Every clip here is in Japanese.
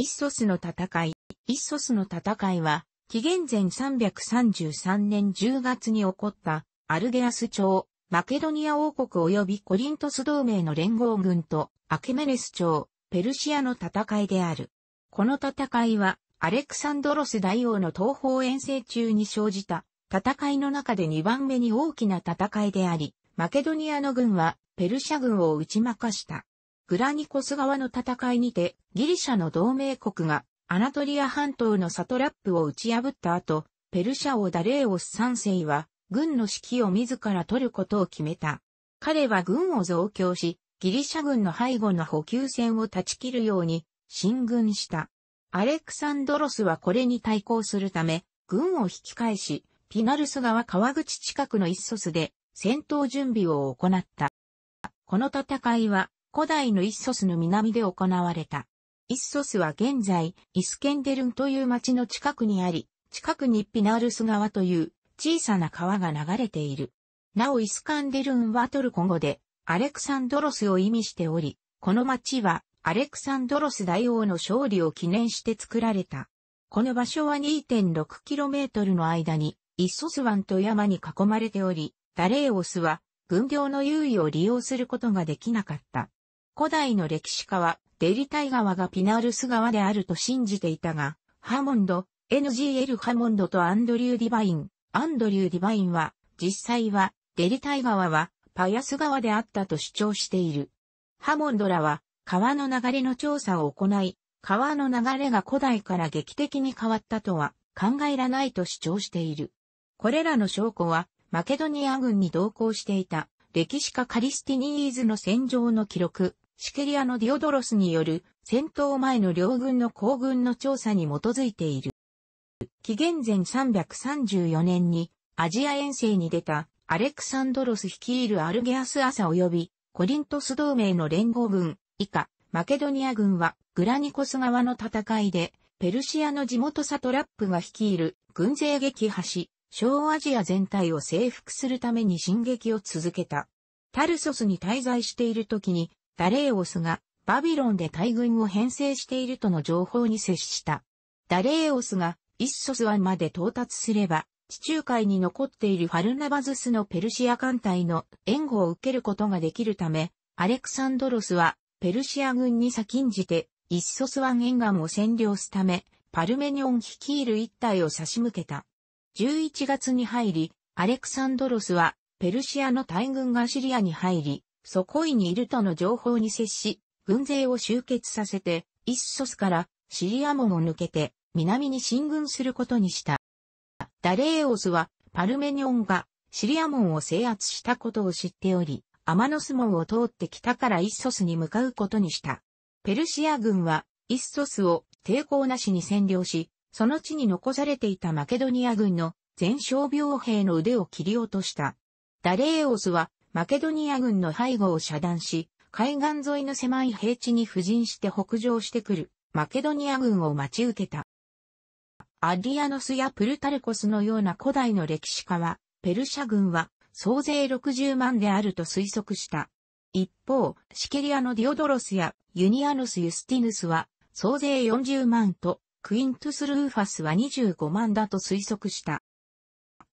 イッソスの戦い。イッソスの戦いは、紀元前333年10月に起こったアルゲアス朝、マケドニア王国及びコリントス同盟の連合軍とアケメネス朝、ペルシアの戦いである。この戦いは、アレクサンドロス大王の東方遠征中に生じた戦いの中で2番目に大きな戦いであり、マケドニアの軍はペルシャ軍を打ち負かした。グラニコス川の戦いにて、ギリシャの同盟国が、アナトリア半島のサトラップを打ち破った後、ペルシャ王ダレーオス3世は、軍の指揮を自ら取ることを決めた。彼は軍を増強し、ギリシャ軍の背後の補給線を断ち切るように、進軍した。アレクサンドロスはこれに対抗するため、軍を引き返し、ピナルス川川口近くのイッソスで戦闘準備を行った。この戦いは古代のイッソスの南で行われた。イッソスは現在、イスケンデルンという町の近くにあり、近くにピナールス川という小さな川が流れている。なおイスカンデルンはトルコ語で、アレクサンドロスを意味しており、この町はアレクサンドロス大王の勝利を記念して作られた。この場所は 2.6km の間に、イッソス湾と山に囲まれており、ダレーオスは軍領の優位を利用することができなかった。古代の歴史家は、デリタイ川がピナールス川であると信じていたが、ハモンド、NGL ハモンドとアンドリュー・ディバイン、アンドリュー・ディバインは、実際は、デリタイ川は、パヤス川であったと主張している。ハモンドらは、川の流れの調査を行い、川の流れが古代から劇的に変わったとは考えらないと主張している。これらの証拠は、マケドニア軍に同行していた歴史家カリスティニーズの戦場の記録、シケリアのディオドロスによる戦闘前の両軍の行軍の調査に基づいている。紀元前334年にアジア遠征に出たアレクサンドロス率いるアルゲアス朝及びコリントス同盟の連合軍以下マケドニア軍はグラニコス側の戦いでペルシアの地元サトラップが率いる軍勢撃破し小アジア全体を征服するために進撃を続けた。タルソスに滞在している時にダレーオスがバビロンで大軍を編成しているとの情報に接した。ダレーオスがイッソス湾まで到達すれば、地中海に残っているファルナバズスのペルシア艦隊の援護を受けることができるため、アレクサンドロスはペルシア軍に先んじてイッソス湾沿岸を占領すため、パルメニオン率いる一帯を差し向けた。11月に入り、アレクサンドロスはペルシアの大軍がシリアに入り、ソコイにいるとの情報に接し、軍勢を集結させて、イッソスからシリア門を抜けて、南に進軍することにした。ダレーオスは、パルメニオンがシリア門を制圧したことを知っており、アマノス門を通って北からイッソスに向かうことにした。ペルシア軍は、イッソスを抵抗なしに占領し、その地に残されていたマケドニア軍の全傷病兵の腕を切り落とした。ダレーオスはマケドニア軍の背後を遮断し、海岸沿いの狭い平地に布陣して北上してくる、マケドニア軍を待ち受けた。アディアノスやプルタルコスのような古代の歴史家は、ペルシャ軍は総勢60万であると推測した。一方、シケリアのディオドロスやユニアノス・ユスティヌスは総勢40万と、クイントゥス・ルーファスは25万だと推測した。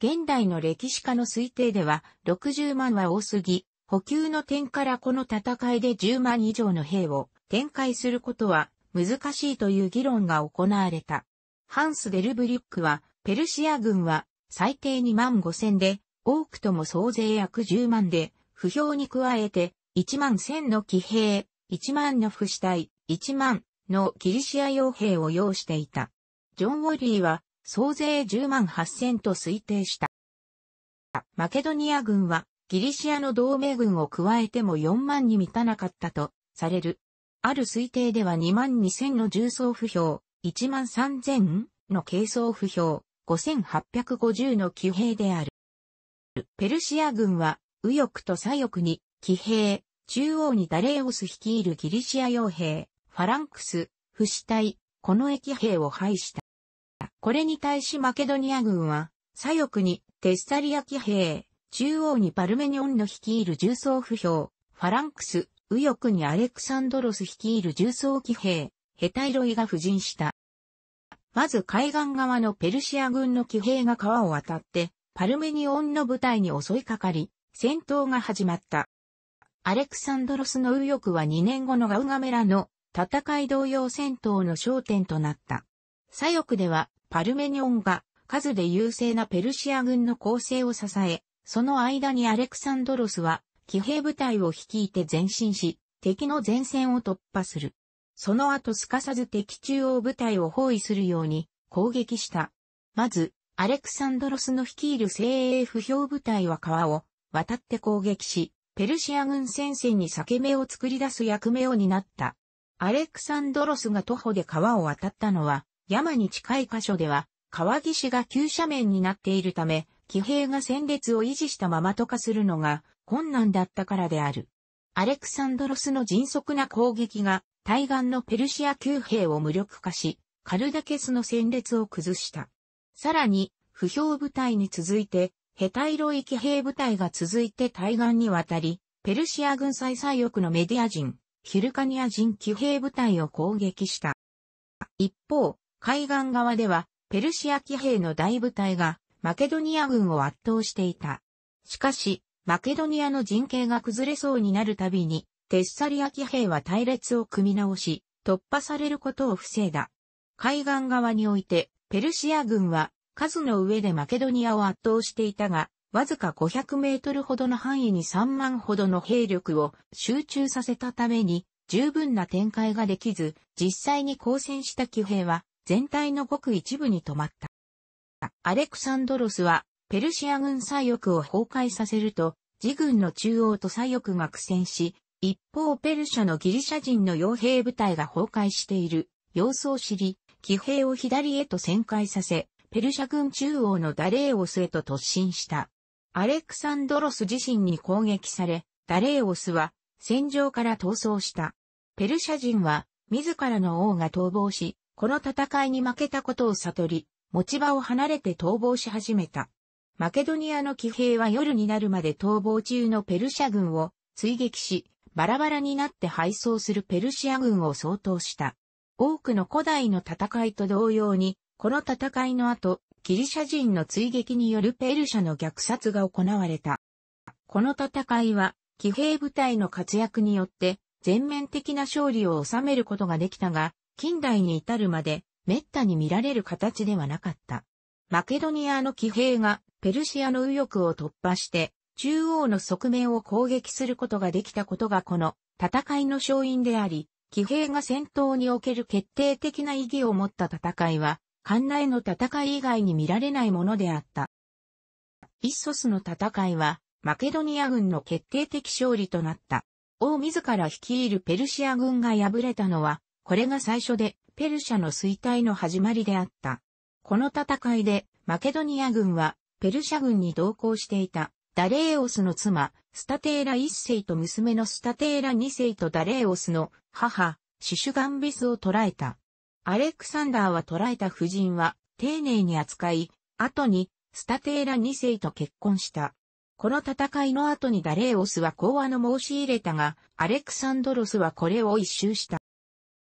現代の歴史家の推定では60万は多すぎ、補給の点からこの戦いで10万以上の兵を展開することは難しいという議論が行われた。ハンス・デルブリュックは、ペルシア軍は最低2万5千で、多くとも総勢約10万で、不評に加えて、1万1000の騎兵、1万の不死体、1万のギリシア傭兵を要していた。ジョン・ウォリーは、総勢10万8000と推定した。マケドニア軍はギリシアの同盟軍を加えても4万に満たなかったとされる。ある推定では2万2000の重装不評、1万3000の軽装不評、5850の騎兵である。ペルシア軍は右翼と左翼に騎兵、中央にダレーオス率いるギリシア傭兵、ファランクス、不死隊、この駅兵を配した。これに対しマケドニア軍は、左翼にテッサリア騎兵、中央にパルメニオンの率いる重装不評、ファランクス、右翼にアレクサンドロス率いる重装騎兵、ヘタイロイが布陣した。まず海岸側のペルシア軍の騎兵が川を渡って、パルメニオンの部隊に襲いかかり、戦闘が始まった。アレクサンドロスの右翼は2年後のガウガメラの戦い同様戦闘の焦点となった。左翼ではパルメニオンが数で優勢なペルシア軍の攻勢を支え、その間にアレクサンドロスは騎兵部隊を率いて前進し、敵の前線を突破する。その後すかさず敵中央部隊を包囲するように攻撃した。まず、アレクサンドロスの率いる精鋭不評部隊は川を渡って攻撃し、ペルシア軍戦線に裂け目を作り出す役目を担った。アレクサンドロスが徒歩で川を渡ったのは、山に近い箇所では、川岸が急斜面になっているため、騎兵が戦列を維持したままとかするのが困難だったからである。アレクサンドロスの迅速な攻撃が対岸のペルシア旧兵を無力化し、カルダケスの戦列を崩した。さらに、不評部隊に続いて、ヘタイロイ騎兵部隊が続いて対岸に渡り、ペルシア軍最左翼のメディア人、ヒルカニア人騎兵部隊を攻撃した。一方、海岸側ではペルシア騎兵の大部隊がマケドニア軍を圧倒していた。しかし、マケドニアの陣形が崩れそうになるたびに、テッサリア騎兵は隊列を組み直し、突破されることを防いだ。海岸側において、ペルシア軍は数の上でマケドニアを圧倒していたが、わずか500メートルほどの範囲に3万ほどの兵力を集中させたために、十分な展開ができず、実際に交戦した騎兵は全体のごく一部に止まった。アレクサンドロスは、ペルシア軍左翼を崩壊させると、自軍の中央と左翼が苦戦し、一方ペルシャのギリシャ人の傭兵部隊が崩壊している様子を知り、騎兵を左へと旋回させ、ペルシャ軍中央のダレーオスへと突進した。アレクサンドロス自身に攻撃され、ダレーオスは戦場から逃走した。ペルシャ人は自らの王が逃亡し、この戦いに負けたことを悟り、持ち場を離れて逃亡し始めた。マケドニアの騎兵は夜になるまで逃亡中のペルシア軍を追撃し、バラバラになって敗走するペルシア軍を相当した。多くの古代の戦いと同様に、この戦いの後、ギリシャ人の追撃によるペルシャの虐殺が行われた。この戦いは、騎兵部隊の活躍によって、全面的な勝利を収めることができたが、近代に至るまで滅多に見られる形ではなかった。マケドニアの騎兵がペルシアの右翼を突破して中央の側面を攻撃することができたことがこの戦いの勝因であり、騎兵が戦闘における決定的な意義を持った戦いは、関内の戦い以外に見られないものであった。イッソスの戦いは、マケドニア軍の決定的勝利となった。王自ら率いるペルシア軍が敗れたのは、これが最初で、ペルシャの衰退の始まりであった。この戦いで、マケドニア軍は、ペルシャ軍に同行していた、ダレーオスの妻、スタテーラ一世と娘のスタテーラ二世とダレーオスの母、シシュガンビスを捕らえた。アレクサンダーは捕らえた夫人は、丁寧に扱い、後に、スタテーラ二世と結婚した。この戦いの後にダレーオスは講和の申し入れたが、アレクサンドロスはこれを一周した。